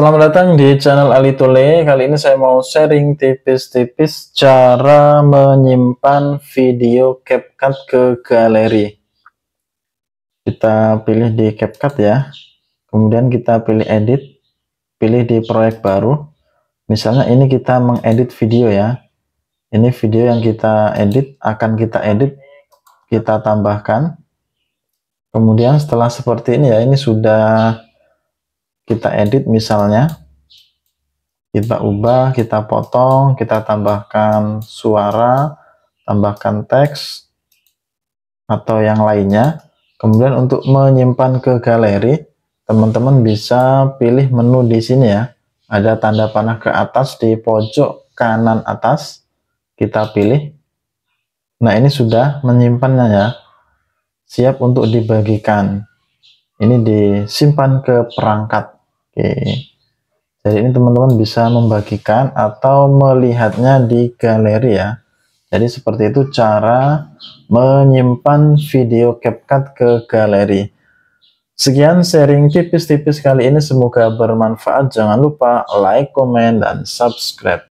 Selamat datang di channel Ali Tule. Kali ini saya mau sharing tipis-tipis cara menyimpan video CapCut ke galeri. Kita pilih di CapCut ya. Kemudian kita pilih edit, pilih di proyek baru. Misalnya ini kita mengedit video ya. Ini video yang kita edit akan kita edit, kita tambahkan. Kemudian setelah seperti ini ya, ini sudah kita edit misalnya kita ubah, kita potong, kita tambahkan suara, tambahkan teks, atau yang lainnya. Kemudian untuk menyimpan ke galeri, teman-teman bisa pilih menu di sini ya. Ada tanda panah ke atas di pojok kanan atas, kita pilih. Nah ini sudah menyimpannya ya, siap untuk dibagikan. Ini disimpan ke perangkat. Oke. Jadi ini teman-teman bisa membagikan atau melihatnya di galeri ya. Jadi seperti itu cara menyimpan video CapCut ke galeri. Sekian sharing tipis-tipis kali ini semoga bermanfaat. Jangan lupa like, komen, dan subscribe.